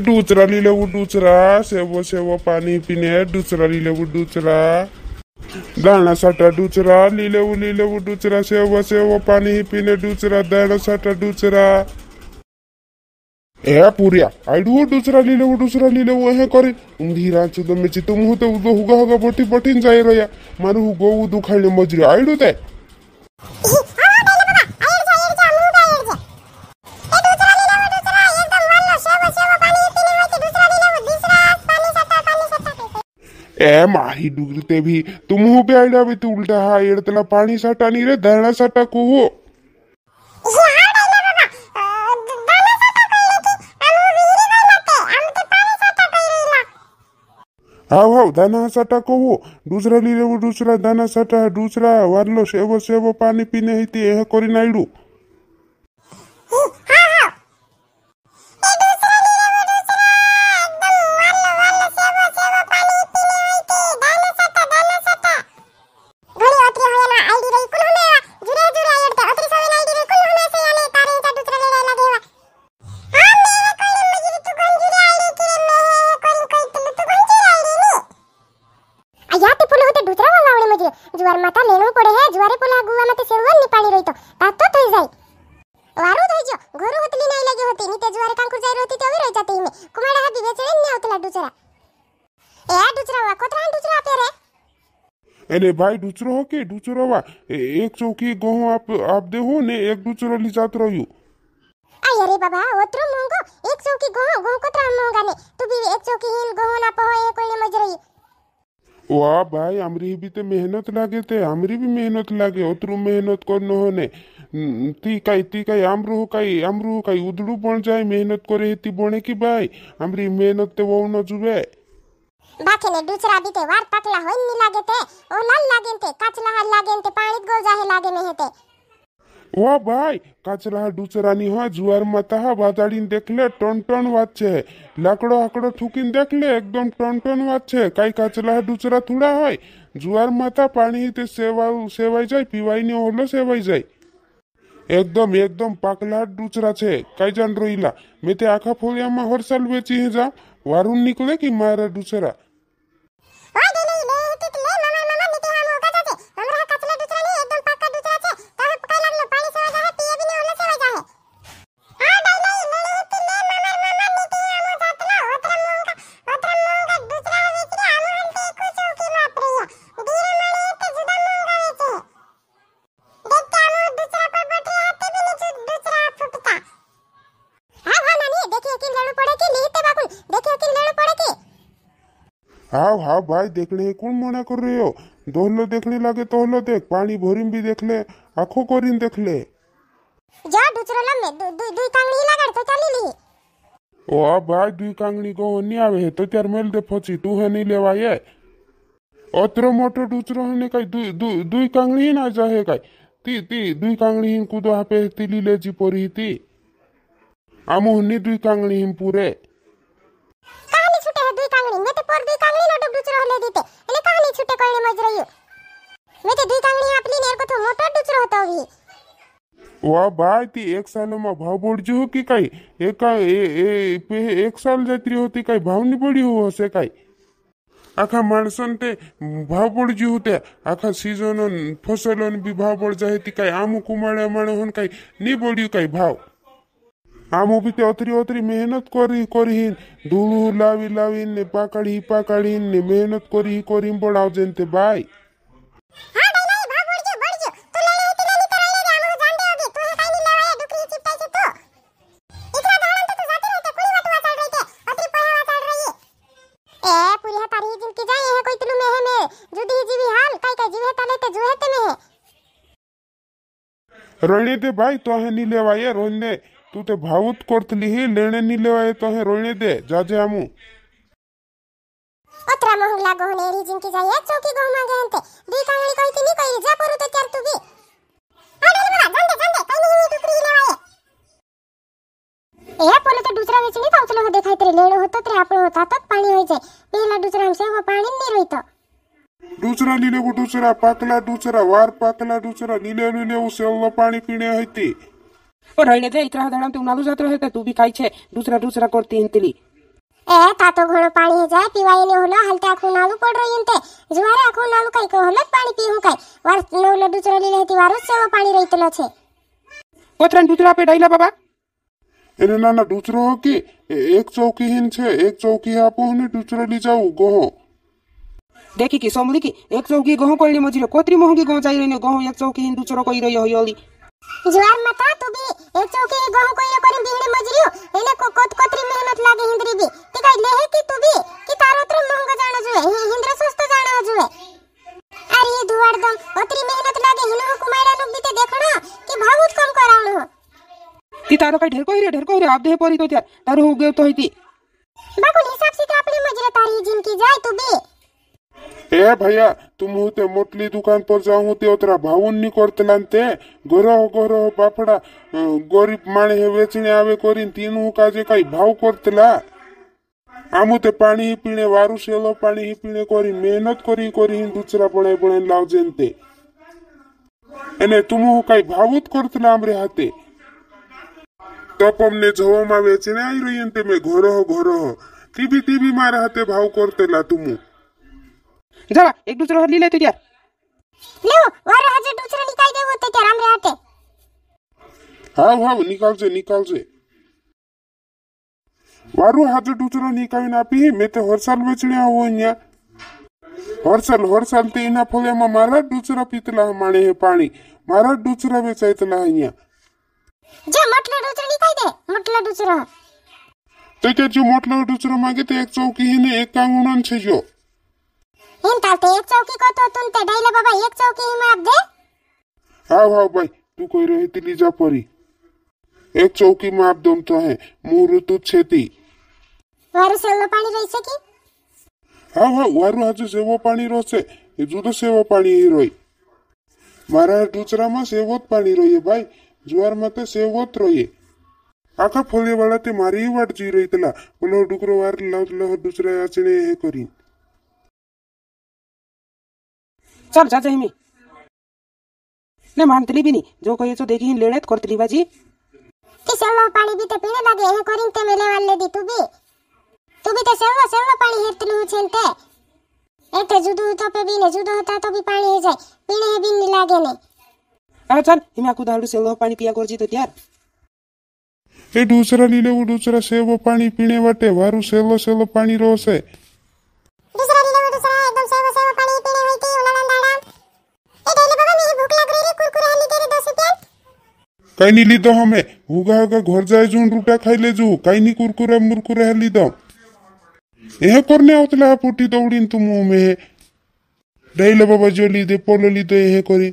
दूसरा ले लो दूसरा सेवो सेवो पानी पीने दूसरा ले लो दूसरा दाना साटा दूसरा ले लो ले लो दूसरा सेवो सेवो पानी पीने दूसरा दाना साटा दूसरा ए पूरिया आइडू दूसरा ले लो दूसरा ले लो है करे उंधीरा चुदो में तो उदो होगा जाए हुगो उदो मजरे ते माही ಏ ಮಾಹಿಡುಗಿರ್ತೇವಿ ತುಮೂ भी ಬಿತ್ತು ಉಲ್ಟಾ ಇಡ್ತನ ಪಾಣಿ ಸಟ ನೀರೆ पानी साटा नहीं रे हाव साटा को हो हाँ तो हाँ, हाँ दाना को वो दूसरा लीले वो दूसरा दाना धनासाठा दूसरा वारलो शेवो शेवो पानी पीने ही ते यह कोरी नायडू જુવાર માતા લેણું પડે હે જુવારે પોલા ગુવા માતે સેરવા ની પાણી રહી તો તાતો થઈ જાય વારું થઈ જો ઘોરો હોતલી નઈ લાગ્યો હોતી ની તે જુવારે કાંકુર જાય રોતી તે હવે રહી જાતી મે કુમાડા હાબી વેચડે ને આવતલા ડુચરા એ આ ડુચરા વા કોતરા ડુચરા પેરે अरे भाई डुचरो हो के डुचरो वा एक चौकी गहूं आप आप दे हो ने एक डुचरो ली जात रहियो आई अरे बाबा ओतरो मोंगो एक चौकी गहूं गहूं कतरा मोंगा ने तू भी एक चौकी हिल गहूं ना पहो एक कोई ने વાહ ભાઈ આમરી બી તે મહેનત લાગે તે આમરી બી મહેનત લાગે ઓતરું મહેનત કરનો હોને તી કાંઈ તી કાંઈ આમરું કાંઈ આમરું કાંઈ ઉદડું પણ જાય મહેનત કરે તી ભણે કે ભાઈ આમરી મહેનત તે વહુ ન જુએ બાકી ને દૂસરા બી તે વાર પાકલા હોય ની લાગે તે ઓ લાલ લાગે તે કાચલા હાલ લાગે તે પાણી ગોજા હે લાગે ને તે ও ভাই কাচরা ডুচরানি হয় জুয়ার মাথা হা দেখলে টন টন হচ্ছে লাকড়ো হাকড়ো ঠুকিন দেখলে একদম টন টন হচ্ছে কাই কাচরা ডুচরা থুড়া হয় জুয়ার মাথা পানিতে সেবা সেবাই যায় পিবাই নিয়ে হলো সেবাই যায় একদম একদম পাকলা ডুচরা ছে কাই জান রইলা মেতে আখা ফোলিয়া মা হরসাল বেচি যা ওয়ারুন নিকলে কি মারা ডুচরা हाव हाव भाई देख ले कौन मना कर रहे हो दोहलो देखने लगे तोहलो देख पानी भोरिम भी देख ले आखो कोरिम देख ले जा डुचरला में दु, दु, दुई कांगड़ी तो चली ली ओ आ भाई दुई कांगड़ी को नहीं आवे है तो त्यार मेल दे फोची तू है नहीं लेवा ये অত্র মোটর ডুচরো হনে কাই দুই দুই কাংড়ি না ती কাই তি তি দুই কাংড়ি হিন কুদো হাপে তিলিলে জি ती তি होनी দুই কাংড়ি হিন পুরে ડૂચરો લે દીતે એટલે કહાની છૂટે કોઈને મોજ રહ્યું મેં તે દી કાંગણી આપલી ને એરકો તો મોટો ડૂચરો હતો વી वा बाय ती एक सालामा भाव बोडजी हो की काय एका ए, ए, पे एक साल जात्री होती काय भावनी पडी हो असे काय आखा माणसन ते भाव पडजी होत्या आखा सीजन फसल बी भाव पड जाय ती काय आमू कुमाळ्या माण होन काय नी આમ ઉભી તે અતરી અતરી મહેનત કરી કરીહીન ધૂળું લાવી લાવીને પાકડી પાકડીને મહેનત કરી કરીને પડાવજે ને તે ભાઈ रहने दे भाई तो है नहीं लेवाइए रोने तू ते भाऊत कोडतली ही लेणे नी लेवाय तो हे रोणे दे जाजे आमू ओतरा मोहंग लागो होने री चौकी गो मांगे हंते बी कांगड़ी कोई तिनी कोई जा पोरू तो चार तू भी अरे बाबा गंदे गंदे कोई नहीं तू फ्री लेवाए ए पोले तो दूसरा वेचनी तो उचलो देखाई तेरे लेड़ो होतो तेरे आपो होता तो पानी होई जाए पहला दूसरा हमसे वो पानी नहीं रोई दूसरा नीले को दूसरा पाकला दूसरा वार पाकला दूसरा नीले नीले उसे वो पानी पीने होती और हळले दे इतरा धड़म ते उनालू जात रहे तू भी खाई छे दूसरा दूसरा करती हिंतली ए तातो घणो पाणी हे जाय पीवाई ने होलो हलते आखो नालू पड रही इनते जुवारे आखो नालू काय को होलो पाणी पीहू काय वार नवलो दुसरो लीले ती वारो सेवा पाणी रहितलो छे ओत्रन दूसरा पे डाइला बाबा अरे ना ना दूसरो हो की एक चौकी हिन छे एक चौकी आपो ने दूसरो ली जाऊ गोहो देखी की सोमली की एक चौकी गोहो कोइली मजिरो कोत्री मोहगी गोहो जाई रहिने गोहो एक चौकी हिन दूसरो कोई रहियो होयोली जुआर मता तो भी एक चौके एक गहू को ये कोनी बिहड़े मजरियो एने को कोत कोतरी मेहनत लागे हिंदरी भी ते काय है कि तू भी कि तारो तर महंगा जाणो जुए हिंद्र सस्तो जाणो जुए अरे ये दुवार दम ओतरी मेहनत लागे हिनो को मायरा भी ते देखनो कि भावुत कम कराणो ती तारो काय ढेरको हिरे ढेरको हिरे आप दे परी तो त्यार तारो हो गयो तो हिती बाकुल हिसाब से ते अपनी मजरे तारी जिनकी जाय तू भी એ ભૈયા તું હું તે મોટલી દુકાન પર જાઉં હું તે તારા ભાવન નીકળતલા તે ઘરો ઘરો બાપડા ગરીબ માણે વેચીને આવે કરીને તીનું હું કાજે કઈ ભાવ કરતલા આમું તે પાણી પીણે વારું સેલો પાણી પીણે કરી મહેનત કરી કરી દુસરા પડે પડે લાવજે તે અને તું હું કઈ ભાવ જ કરતલા આમરે હાથે તપ અમને જોવામાં વેચીને આવી રહી તે મેં ઘોરો ઘોરો તીબી તીબી મારા હાથે ભાવ કરતેલા તું હું जावा एक दूसरे हाथ लीला तो यार ले और आज दूसरा निकाल दे वो तो क्या राम रे आटे हां हां निकाल जे निकाल जे वारू हाथ दूसरा निकाल ना पी मैं तो हर साल बेचने आओ यहां हर साल हर साल तो इना फले में मारा दूसरा पीतला माने है पानी मारा दूसरा बेचाई तो ना यहां जो मतलब दूसरा निकाल दे मतलब दूसरा तो क्या जो मतलब दूसरा मांगे तो एक चौकी ही ने एक कांगुनान से जो हिम डालते एक चौकी को तो तुम ते डाइले बाबा एक चौकी ही माप दे हाँ हाँ भाई तू कोई रहे तिली जा परी एक चौकी माप दम तो है मुरु तू छेती वारु सेलो पानी रही से हाँ हाव हाव वारु आज सेवो पानी रहो से ये जो तो सेवो पानी ही रही મારા है સેવોત પાણી રહીએ ભાઈ જુવારમાં आखा फोले वाला ते मारी ही वाट जी જોઈ રહી તલા डुकरो वार लाउ लाउ दूसरा આચણે ये करीन चल जा जाइमी ने मानतली भी नहीं जो कोई तो देखी लेड़त करतली बाजी कि सेवा पानी भी ते पीने लगे है करिन ते मेले वाले दी तू भी तू भी ते सेवा सेवा पानी हेतलू छेन ते एते जुदू तो पे भी ने जुदो होता तो भी पानी है जाए पीने है भी नहीं लागे ने आ चल हिमा को दारू सेवा पानी पिया कर जी तो यार એ દૂસરા ની લેવું દૂસરા સેવો પાણી પીણે વાટે વારું સેલો સેલો પાણી રોશે દૂસરા ની લેવું દૂસરા એકદમ સેવો સેવો कहीं नाही लिदो हमे हुगा हुगा घर जाए जो रुटा खाइले जो कहीं नाही कुरकुरा मुरकुरा हे लिदो हे करणे आवतला पोटी दौडीन तू मुमे डाईला बाबा जो लिदे पोलो लिदो हे करी